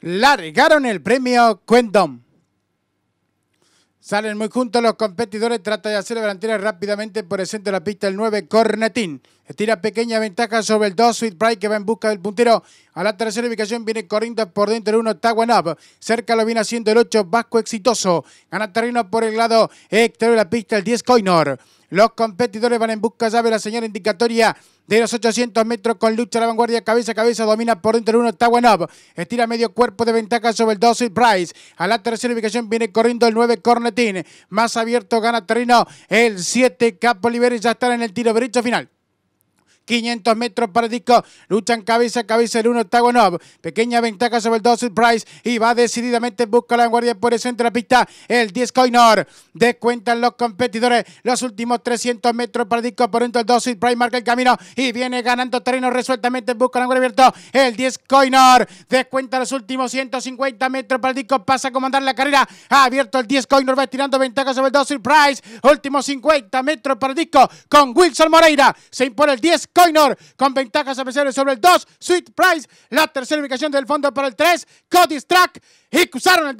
largaron el premio Quendom. Salen muy juntos los competidores, trata de hacer delantera rápidamente por el centro de la pista el 9, Cornetín. Estira pequeña ventaja sobre el 2, Sweet que va en busca del puntero. A la tercera ubicación viene corriendo por dentro el 1, Tawanab. Cerca lo viene haciendo el 8, Vasco Exitoso. Gana terreno por el lado exterior de la pista el 10, Coinor. Los competidores van en busca llave la señal indicatoria de los 800 metros con lucha a la vanguardia, cabeza a cabeza, domina por dentro el 1 bueno estira medio cuerpo de ventaja sobre el 12 Price, a la tercera ubicación viene corriendo el 9 Cornetín, más abierto gana terreno el 7 Capo Liberi, ya están en el tiro derecho final. 500 metros para Disco. Luchan cabeza a cabeza el 1 octágono. Pequeña ventaja sobre el 2 Price. Y va decididamente en busca la guardia por el centro de la pista. El 10 Coinor. Descuentan los competidores. Los últimos 300 metros para Disco. Por dentro el 2 Price marca el camino. Y viene ganando terreno resueltamente busca la guardia abierto. El 10 Coinor. Descuenta los últimos 150 metros para Disco. Pasa a comandar la carrera. Ha abierto el 10 Coinor. Va tirando ventaja sobre el 2 Price. Últimos 50 metros para Disco. Con Wilson Moreira. Se impone el 10 Coinor con ventajas especiales sobre el 2, Sweet Price, la tercera ubicación del fondo para el 3, Cody Strack y cruzaron